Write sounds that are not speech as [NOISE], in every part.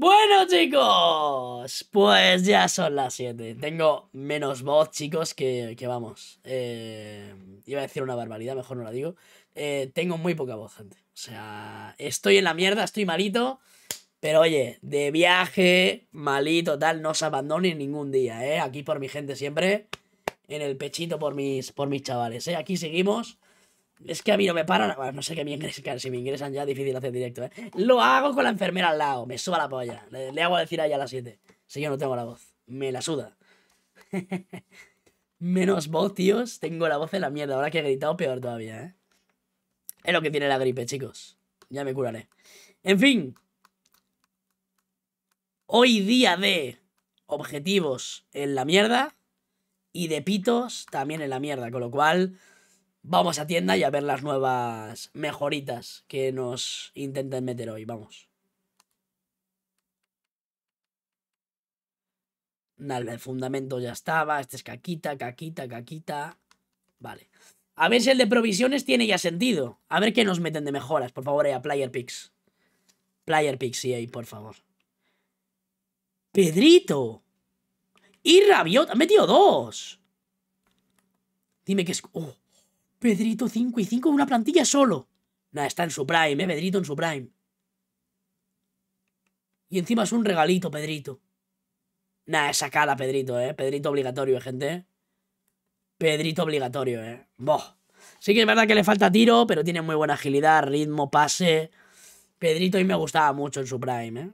Bueno, chicos, pues ya son las 7. Tengo menos voz, chicos, que, vamos. Eh, iba a decir una barbaridad, mejor no la digo. Eh, tengo muy poca voz, gente. O sea, estoy en la mierda, estoy malito. Pero oye, de viaje, malito, tal, no se abandone ningún día, ¿eh? Aquí por mi gente siempre. En el pechito por mis, por mis chavales, ¿eh? Aquí seguimos. Es que a mí no me paran. Bueno, no sé qué me ingresan. Si me ingresan ya, difícil hacer directo, ¿eh? Lo hago con la enfermera al lado. Me suba la polla. Le, hago decir allá a las 7. Si yo no tengo la voz. Me la suda. [LAUGHS] Menos voz, tíos. Tengo la voz en la mierda. Ahora que he gritado, peor todavía, ¿eh? Es lo que tiene la gripe, chicos. Ya me curaré. En fin. Hoy día de objetivos en la mierda. Y de pitos también en la mierda. Con lo cual vamos a tienda y a ver las nuevas mejoritas que nos intentan meter hoy. Vamos. Nada, el fundamento ya estaba. Este es caquita, caquita, caquita. Vale. A ver si el de provisiones tiene ya sentido. A ver qué nos meten de mejoras. Por favor, eh, a Player Picks. Player Picks, ahí, por favor. Pedrito. Y Rabiot. ha metido dos. Dime que es... Oh. Pedrito 5 y 5 una plantilla solo. nada está en su prime, eh, Pedrito en su prime. Y encima es un regalito, Pedrito. nada esa cala, Pedrito, eh. Pedrito obligatorio, eh, gente. Eh. Pedrito obligatorio, eh. Boh. Sí que es verdad que le falta tiro, pero tiene muy buena agilidad, ritmo, pase. Pedrito y me gustaba mucho en su prime, ¿eh?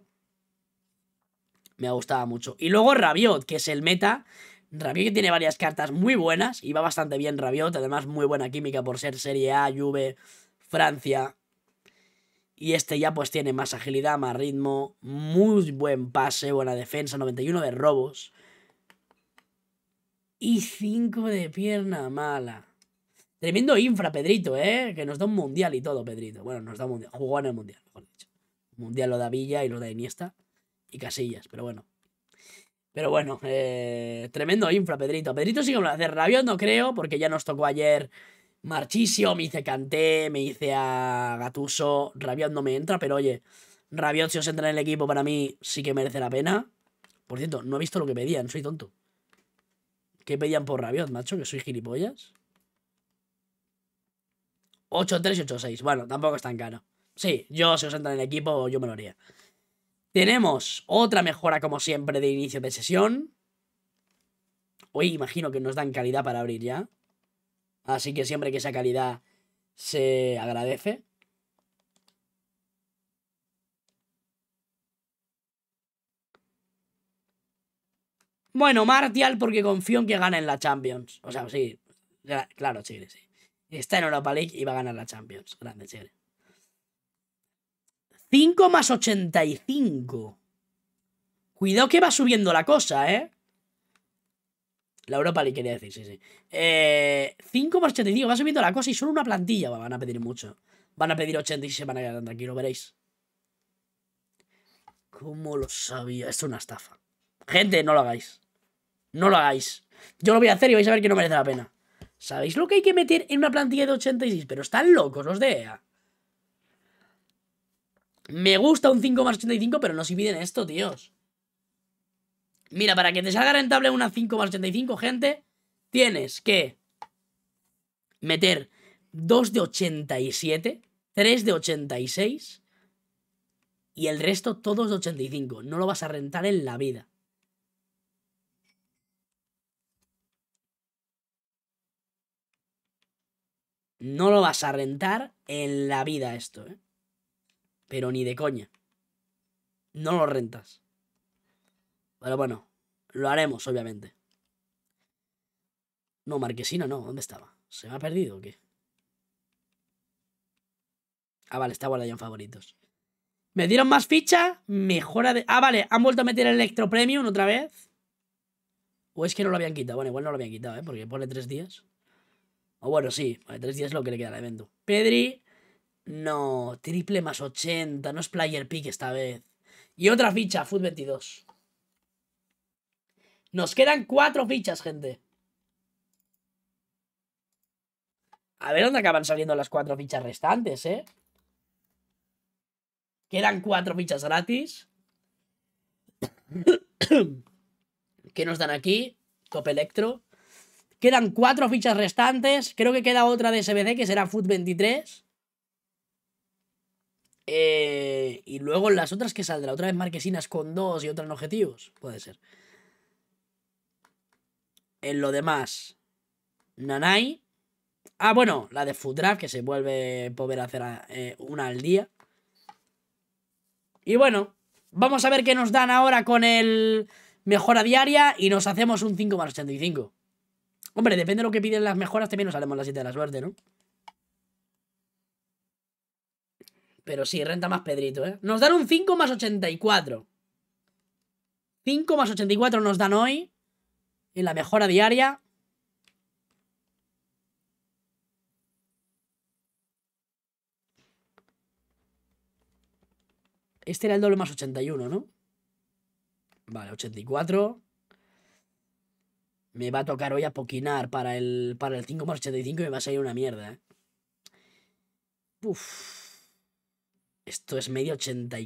Me gustaba mucho. Y luego Rabiot, que es el meta, Rabiot tiene varias cartas muy buenas y va bastante bien Rabiot, además muy buena química por ser Serie A, Juve, Francia. Y este ya pues tiene más agilidad, más ritmo, muy buen pase, buena defensa, 91 de robos. Y 5 de pierna mala. Tremendo infra, Pedrito, ¿eh? Que nos da un mundial y todo, Pedrito. Bueno, nos da un mundial. Jugó en el mundial, mejor dicho. Mundial lo da Villa y lo de Iniesta. Y Casillas, pero bueno. Pero bueno, eh, tremendo infra, Pedrito. Pedrito sí me lo hacer Rabiot, no creo, porque ya nos tocó ayer Marchisio, me hice Canté, me hice a Gatuso. Rabiot no me entra, pero oye, Rabiot si os entra en el equipo para mí sí que merece la pena. Por cierto, no he visto lo que pedían, soy tonto. ¿Qué pedían por Rabiot, macho? ¿Que soy gilipollas? 8-3 y 8-6. Bueno, tampoco es tan caro. Sí, yo si os entra en el equipo, yo me lo haría. Tenemos otra mejora, como siempre, de inicio de sesión. Hoy imagino que nos dan calidad para abrir ya. Así que siempre que esa calidad se agradece. Bueno, Martial porque confío en que gane en la Champions. O sea, sí. Claro, Chile, sí. Está en Europa League y va a ganar la Champions. Grande, Chile. 5 más 85. Cuidado que va subiendo la cosa, ¿eh? La Europa le quería decir, sí, sí. 5 eh, más 85, va subiendo la cosa y solo una plantilla. Van a pedir mucho. Van a pedir 86 y se van a quedar tranquilos, veréis. ¿Cómo lo sabía? es una estafa. Gente, no lo hagáis. No lo hagáis. Yo lo voy a hacer y vais a ver que no merece la pena. ¿Sabéis lo que hay que meter en una plantilla de 86? Pero están locos los de EA. Me gusta un 5 más 85, pero no se piden esto, tíos. Mira, para que te salga rentable una 5 más 85, gente, tienes que meter 2 de 87, 3 de 86 y el resto todos de 85. No lo vas a rentar en la vida. No lo vas a rentar en la vida esto, ¿eh? Pero ni de coña. No lo rentas. Pero bueno, lo haremos, obviamente. No, Marquesina no. ¿Dónde estaba? ¿Se me ha perdido o qué? Ah, vale, está guardado en favoritos. Me dieron más ficha, mejora de... Ah, vale, han vuelto a meter el Electro Premium otra vez. O es que no lo habían quitado. Bueno, igual no lo habían quitado, ¿eh? Porque pone tres días. O bueno, sí, vale, tres días es lo que le queda al evento. Pedri, no, triple más 80. No es player pick esta vez. Y otra ficha, Food 22. Nos quedan cuatro fichas, gente. A ver dónde acaban saliendo las cuatro fichas restantes, ¿eh? Quedan cuatro fichas gratis. [COUGHS] ¿Qué nos dan aquí? Top Electro. Quedan cuatro fichas restantes. Creo que queda otra de SBC que será Food 23. Eh, y luego las otras que saldrá. Otra vez Marquesinas con dos y otras en objetivos. Puede ser. En lo demás. Nanai. Ah, bueno, la de Food Draft, que se vuelve poder hacer eh, una al día. Y bueno, vamos a ver qué nos dan ahora con el mejora diaria y nos hacemos un 5 más 85. Hombre, depende de lo que piden las mejoras, también nos haremos las 7 de la suerte, ¿no? Pero sí, renta más Pedrito, ¿eh? Nos dan un 5 más 84. 5 más 84 nos dan hoy. En la mejora diaria. Este era el doble más 81, ¿no? Vale, 84. Me va a tocar hoy a poquinar para el, para el 5 más 85 y me va a salir una mierda, ¿eh? Uf. Esto es medio 80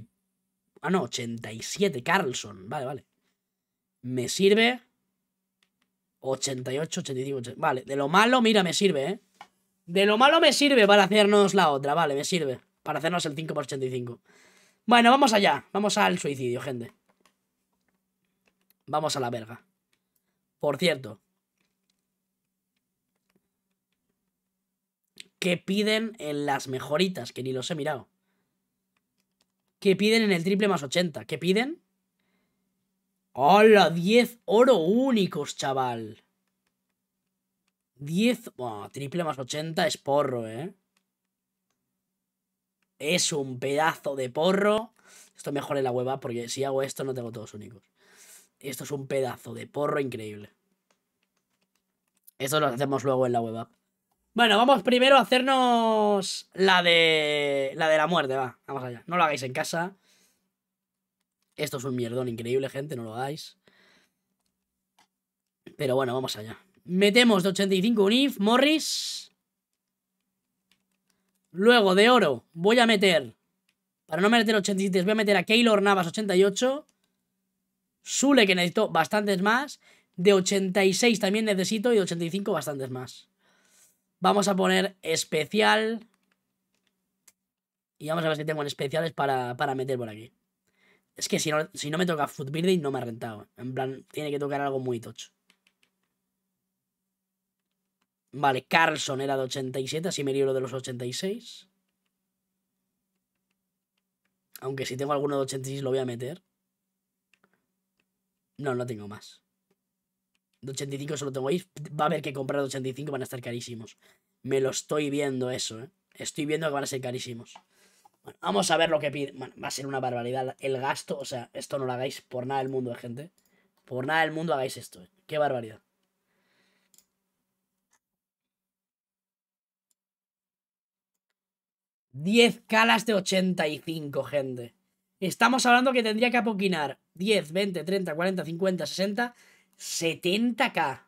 Ah, no, 87, Carlson. Vale, vale. Me sirve... 88, 85, 85, Vale, de lo malo, mira, me sirve, ¿eh? De lo malo me sirve para hacernos la otra, vale, me sirve. Para hacernos el 5 por 85. Bueno, vamos allá. Vamos al suicidio, gente. Vamos a la verga. Por cierto. ¿Qué piden en las mejoritas? Que ni los he mirado. ¿Qué piden en el triple más 80. ¿Qué piden? ¡Hala! 10 oro únicos, chaval. 10... triple más 80 es porro, ¿eh? Es un pedazo de porro. Esto mejor en la hueva porque si hago esto no tengo todos únicos. Esto es un pedazo de porro increíble. Esto lo hacemos luego en la web bueno, vamos primero a hacernos la de la de la muerte, va. Vamos allá. No lo hagáis en casa. Esto es un mierdón increíble, gente, no lo hagáis. Pero bueno, vamos allá. Metemos de 85 unif, Morris. Luego, de oro, voy a meter... Para no meter 87, voy a meter a Keylor Navas 88. Sule, que necesito bastantes más. De 86 también necesito y de 85 bastantes más. Vamos a poner especial. Y vamos a ver si tengo en especiales para, meter por aquí. Es que si no, me toca Food no me ha rentado. En plan, tiene que tocar algo muy tocho. Vale, Carlson era de 87, así me libro de los 86. Aunque si tengo alguno de 86 lo voy a meter. No, no tengo más. De 85 solo tengo ahí. Va a haber que comprar de 85, van a estar carísimos. Me lo estoy viendo eso, ¿eh? Estoy viendo que van a ser carísimos. vamos a ver lo que pide. Bueno, va a ser una barbaridad el gasto. O sea, esto no lo hagáis por nada del mundo, gente. Por nada del mundo hagáis esto. ¿eh? Qué barbaridad. 10 calas de 85, gente. Estamos hablando que tendría que apoquinar 10, 20, 30, 40, 50, 60, 70k.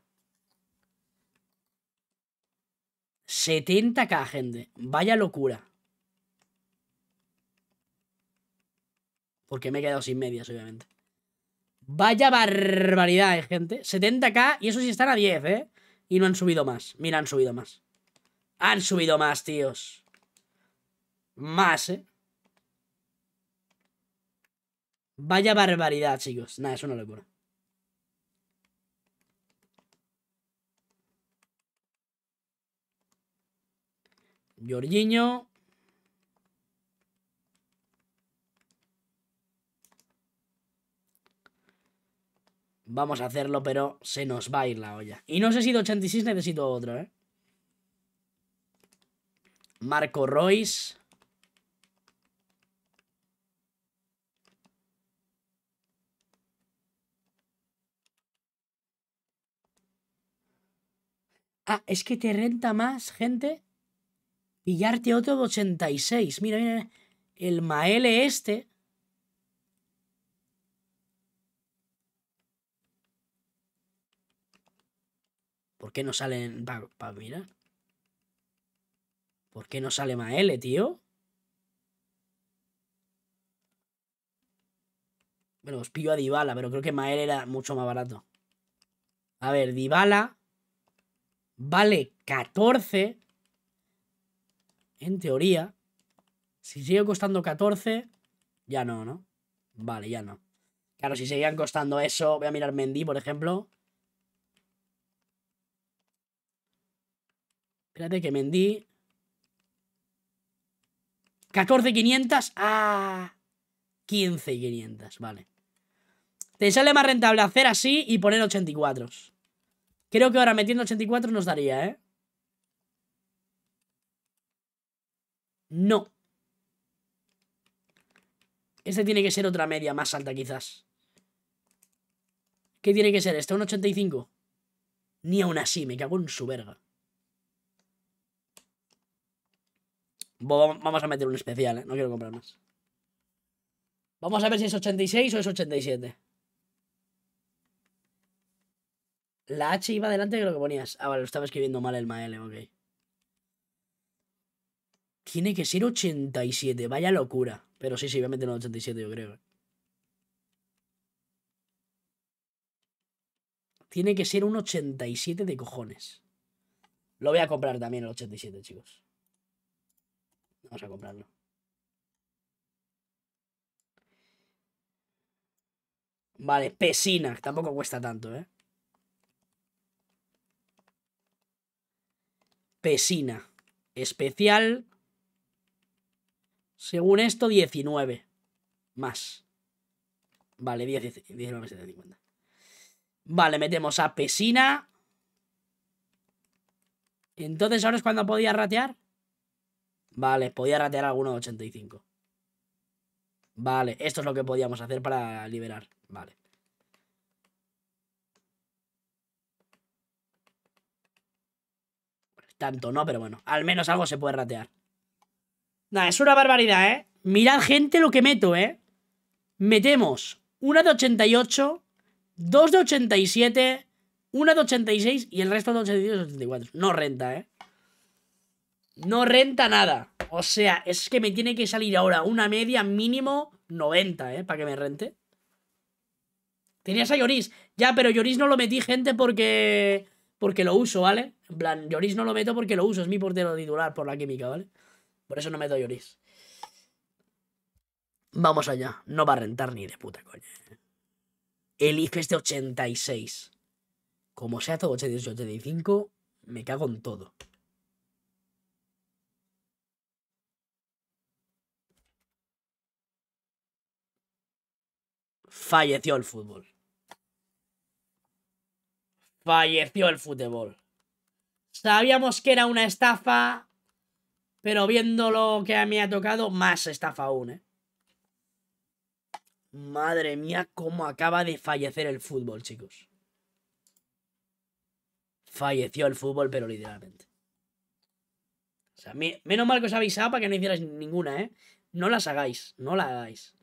70k, gente. Vaya locura. Porque me he quedado sin medias, obviamente. Vaya barbaridad, eh, gente. 70k y eso sí están a 10, ¿eh? Y no han subido más. Mira, han subido más. Han subido más, tíos. Más, ¿eh? Vaya barbaridad, chicos. Nada, es una locura. Jorginho. Vamos a hacerlo, pero se nos va a ir la olla. Y no sé si de 86 necesito otro, ¿eh? Marco Royce. Ah, es que te renta más, gente, Pillarte otro de 86. Mira, mira, El Mael, este. ¿Por qué no sale? Para mira. ¿Por qué no sale Maele, tío? Bueno, os pillo a Dybala, pero creo que Mael era mucho más barato. A ver, Dybala vale 14 en teoría, si sigue costando 14, ya no, ¿no? Vale, ya no. Claro, si seguían costando eso, voy a mirar Mendy, por ejemplo. Espérate que Mendy... 14.500 a 15.500, vale. Te sale más rentable hacer así y poner 84. Creo que ahora metiendo 84 nos daría, ¿eh? No. Este tiene que ser otra media más alta, quizás. ¿Qué tiene que ser? ¿Este un 85? Ni aún así, me cago en su verga. Vamos a meter un especial, ¿eh? No quiero comprar más. Vamos a ver si es 86 o es 87. La H iba delante de lo que ponías. Ah, vale, lo estaba escribiendo mal el Mael, eh, ok. Tiene que ser 87, vaya locura. Pero sí, sí, voy a meter un 87 yo creo. Tiene que ser un 87 de cojones. Lo voy a comprar también el 87, chicos. Vamos a comprarlo. Vale, Pesina. Tampoco cuesta tanto, ¿eh? Pesina. Especial según esto, 19. Más. Vale, 19,750. Vale, metemos a Pesina. Entonces, ¿ahora es cuando podía ratear? Vale, podía ratear alguno de 85. Vale, esto es lo que podíamos hacer para liberar. Vale. Tanto no, pero bueno. Al menos algo se puede ratear. Nada es una barbaridad, ¿eh? Mirad, gente, lo que meto, ¿eh? Metemos una de 88, dos de 87, una de 86 y el resto de 82 y 84. No renta, ¿eh? No renta nada. O sea, es que me tiene que salir ahora una media mínimo 90, ¿eh? Para que me rente. Tenías a Lloris. Ya, pero Lloris no lo metí, gente, porque... Porque lo uso, ¿vale? En plan, Lloris no lo meto porque lo uso. Es mi portero titular por la química, ¿vale? Por eso no me doy orís. Vamos allá. No va a rentar ni de puta coña. Eh. El e es de 86. Como sea todo 88, 85, me cago en todo. Falleció el fútbol. Falleció el fútbol. Sabíamos que era una estafa, pero viendo lo que a mí ha tocado, más estafa aún, ¿eh? Madre mía, cómo acaba de fallecer el fútbol, chicos. Falleció el fútbol, pero literalmente. O sea, menos mal que os avisaba para que no hicierais ninguna, ¿eh? No las hagáis, no la hagáis.